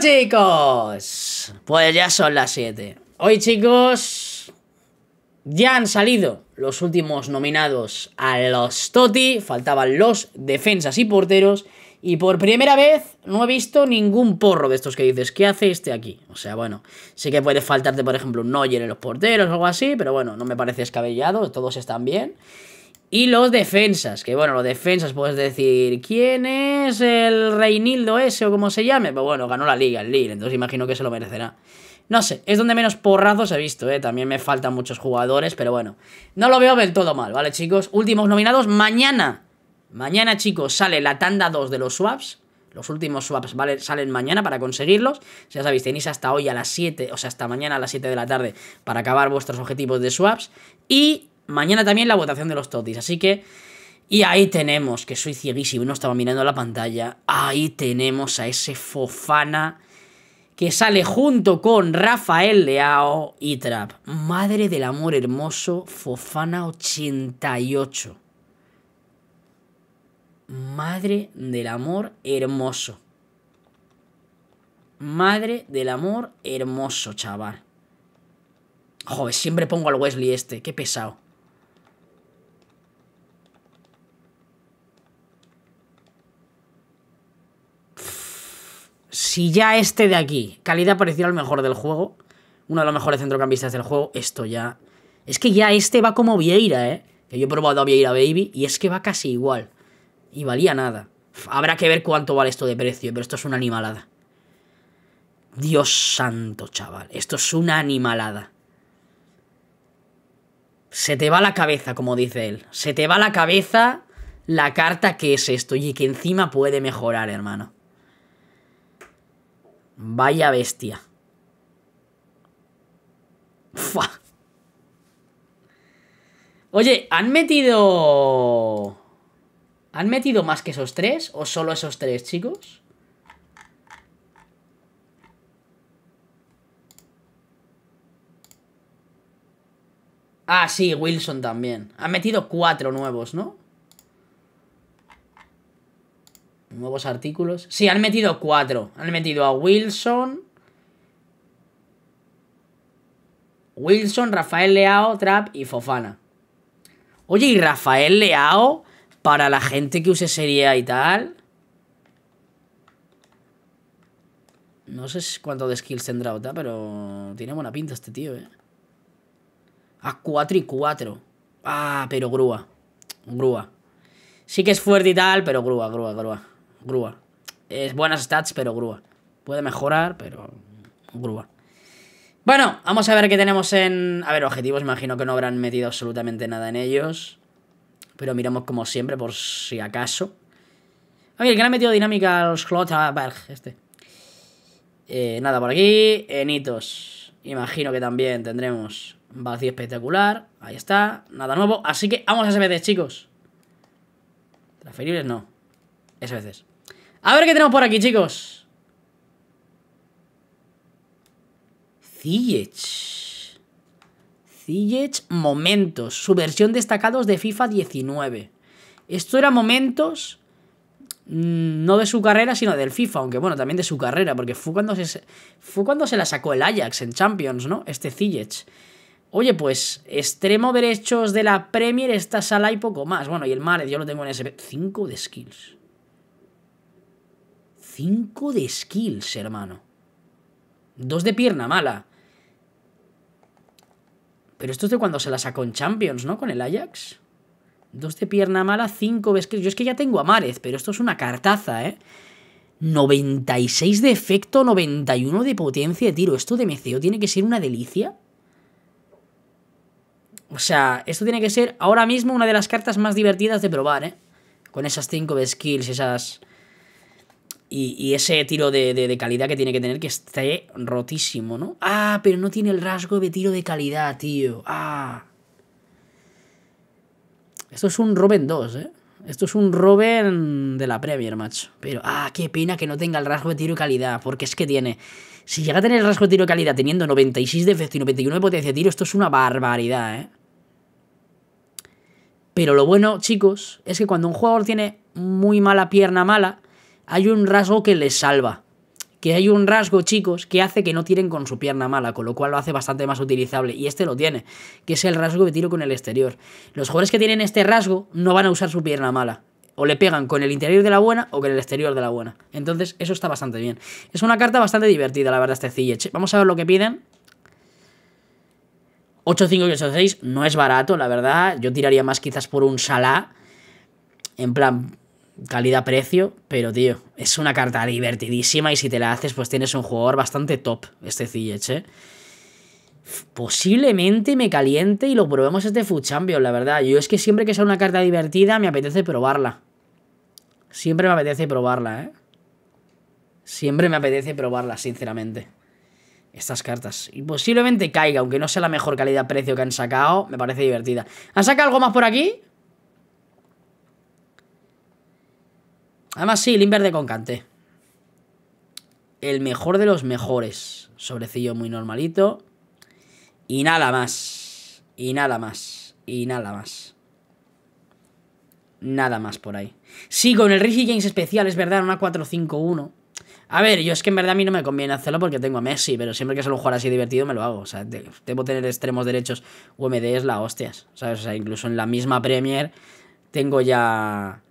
chicos, pues ya son las 7. Hoy, chicos, ya han salido los últimos nominados a los Toti. Faltaban los defensas y porteros. Y por primera vez no he visto ningún porro de estos que dices, ¿qué hace este aquí? O sea, bueno, sí que puede faltarte, por ejemplo, un Noyer en los porteros o algo así, pero bueno, no me parece escabellado, todos están bien. Y los defensas, que bueno, los defensas puedes decir, ¿quién es el Reinildo ese o como se llame? Pues bueno, ganó la liga, el Lille, entonces imagino que se lo merecerá. No sé, es donde menos porrazos he visto, ¿eh? También me faltan muchos jugadores, pero bueno. No lo veo del todo mal, ¿vale, chicos? Últimos nominados mañana. Mañana, chicos, sale la tanda 2 de los swaps. Los últimos swaps ¿vale? salen mañana para conseguirlos. Ya sabéis, tenéis hasta hoy a las 7, o sea, hasta mañana a las 7 de la tarde para acabar vuestros objetivos de swaps. Y Mañana también la votación de los totis, así que... Y ahí tenemos, que soy cieguísimo no estaba mirando la pantalla, ahí tenemos a ese Fofana que sale junto con Rafael Leao y Trap. Madre del amor hermoso, Fofana 88. Madre del amor hermoso. Madre del amor hermoso, chaval. Joder, siempre pongo al Wesley este, qué pesado. si ya este de aquí, calidad parecida al mejor del juego, uno de los mejores centrocampistas del juego, esto ya... Es que ya este va como Vieira, ¿eh? Que yo he probado a Vieira Baby y es que va casi igual. Y valía nada. Habrá que ver cuánto vale esto de precio, pero esto es una animalada. Dios santo, chaval. Esto es una animalada. Se te va la cabeza, como dice él. Se te va la cabeza la carta que es esto y que encima puede mejorar, hermano. Vaya bestia. Oye, ¿han metido... ¿Han metido más que esos tres? ¿O solo esos tres, chicos? Ah, sí, Wilson también. Han metido cuatro nuevos, ¿no? Nuevos artículos. Sí, han metido cuatro. Han metido a Wilson. Wilson, Rafael Leao, Trap y Fofana. Oye, ¿y Rafael Leao? Para la gente que use serie y tal. No sé cuánto de skills tendrá pero tiene buena pinta este tío, ¿eh? A 4 y 4. Ah, pero grúa. Grúa. Sí que es fuerte y tal, pero grúa, grúa, grúa grúa. Es buenas stats, pero grúa. Puede mejorar, pero grúa. Bueno, vamos a ver qué tenemos en... A ver, objetivos, imagino que no habrán metido absolutamente nada en ellos. Pero miramos como siempre, por si acaso. A ver que han ha metido dinámica a los Clotterberg, este. Eh, nada, por aquí. Enitos. Eh, imagino que también tendremos vacío espectacular. Ahí está. Nada nuevo. Así que vamos a SBC, chicos. Transferibles no. SBCs. A ver qué tenemos por aquí, chicos. Ziyech. Ziyech Momentos. Su versión destacados de FIFA 19. Esto era Momentos. Mm, no de su carrera, sino del FIFA, aunque bueno, también de su carrera, porque fue cuando se, fue cuando se la sacó el Ajax en Champions, ¿no? Este Ziyech. Oye, pues, extremo derechos de la Premier, esta sala y poco más. Bueno, y el Mare, yo lo tengo en SP. 5 de skills. 5 de skills, hermano. 2 de pierna mala. Pero esto es de cuando se la sacó en Champions, ¿no? Con el Ajax. 2 de pierna mala, 5 de skills. Yo es que ya tengo a pero esto es una cartaza, ¿eh? 96 de efecto, 91 de potencia de tiro. Esto de MCO tiene que ser una delicia. O sea, esto tiene que ser ahora mismo una de las cartas más divertidas de probar, ¿eh? Con esas 5 de skills, esas... Y, ese tiro de, calidad que tiene que tener que esté rotísimo, ¿no? Ah, pero no tiene el rasgo de tiro de calidad, tío. Ah. Esto es un Robin 2, ¿eh? Esto es un Robin de la Premier, macho. Pero, ah, qué pena que no tenga el rasgo de tiro de calidad, porque es que tiene... Si llega a tener el rasgo de tiro de calidad teniendo 96 de efecto y 91 de potencia de tiro, esto es una barbaridad, ¿eh? Pero lo bueno, chicos, es que cuando un jugador tiene muy mala pierna mala, hay un rasgo que les salva. Que hay un rasgo, chicos, que hace que no tiren con su pierna mala, con lo cual lo hace bastante más utilizable. Y este lo tiene, que es el rasgo de tiro con el exterior. Los jugadores que tienen este rasgo no van a usar su pierna mala o le pegan con el interior de la buena o con el exterior de la buena. Entonces, eso está bastante bien. Es una carta bastante divertida, la verdad, este cille Vamos a ver lo que piden. 8-5 y 8-6 no es barato, la verdad. Yo tiraría más quizás por un Salah. En plan, calidad-precio, pero tío, es una carta divertidísima y si te la haces, pues tienes un jugador bastante top, este Ziyech, ¿eh? Posiblemente me caliente y lo probemos este Food la verdad. Yo es que siempre que sea una carta divertida me apetece probarla. Siempre me apetece probarla, ¿eh? Siempre me apetece probarla, sinceramente. Estas cartas. Y posiblemente caiga, aunque no sea la mejor calidad-precio que han sacado, me parece divertida. ¿Han sacado algo más por aquí? Además, sí, Limber con Concante. El mejor de los mejores. Sobrecillo muy normalito. Y nada más. Y nada más. Y nada más. Nada más por ahí. Sí, con el Ricky James especial, es verdad, una 4-5-1. A ver, yo es que en verdad a mí no me conviene hacerlo porque tengo a Messi, pero siempre que solo lo jugar así divertido me lo hago. O sea, debo tener extremos derechos UMD es la hostias. ¿Sabes? O sea, incluso en la misma Premier tengo ya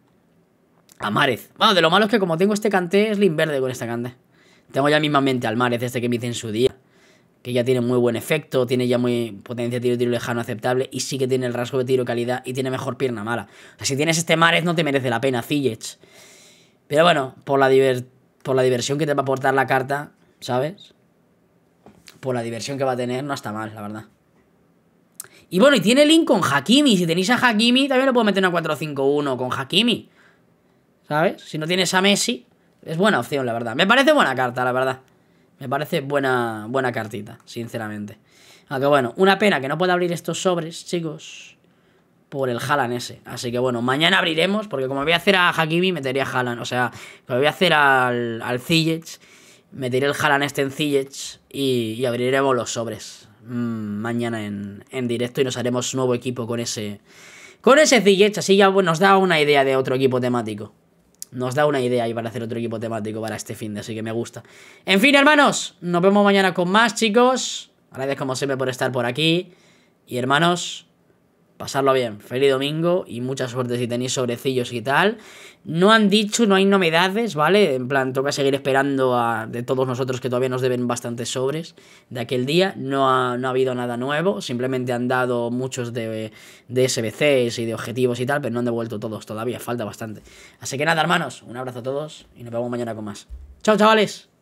Amárez. Bueno, de lo malo es que como tengo este canté, es verde con esta canté. Tengo ya mismamente al Marez, este que me hice en su día. Que ya tiene muy buen efecto, tiene ya muy potencia de tiro, tiro lejano aceptable. Y sí que tiene el rasgo de tiro calidad y tiene mejor pierna mala. O sea, si tienes este Marez, no te merece la pena, Zillech. Pero bueno, por la, por la diversión que te va a aportar la carta, ¿sabes? Por la diversión que va a tener, no está mal, la verdad. Y bueno, y tiene link con Hakimi. Si tenéis a Hakimi, también lo puedo meter en una 4-5-1 con Hakimi. ¿Sabes? Si no tienes a Messi, es buena opción, la verdad. Me parece buena carta, la verdad. Me parece buena, buena cartita, sinceramente. Aunque bueno, una pena que no pueda abrir estos sobres, chicos. Por el Haaland ese. Así que bueno, mañana abriremos. Porque como voy a hacer a Hakimi, metería Haaland. O sea, como voy a hacer al, al meteré el Haaland este en Zillets. Y, abriremos los sobres. Mm, mañana en, directo. Y nos haremos nuevo equipo con ese. Con ese Así ya pues, nos da una idea de otro equipo temático nos da una idea y para hacer otro equipo temático para este fin de, así que me gusta. En fin, hermanos, nos vemos mañana con más, chicos. Gracias como siempre por estar por aquí. Y hermanos, pasarlo bien, feliz domingo y mucha suerte si tenéis sobrecillos y tal. No han dicho, no hay novedades, ¿vale? En plan, toca seguir esperando a, de todos nosotros que todavía nos deben bastantes sobres de aquel día. No ha, no ha habido nada nuevo, simplemente han dado muchos de, de SBCs y de objetivos y tal, pero no han devuelto todos todavía, falta bastante. Así que nada, hermanos, un abrazo a todos y nos vemos mañana con más. ¡Chao, chavales!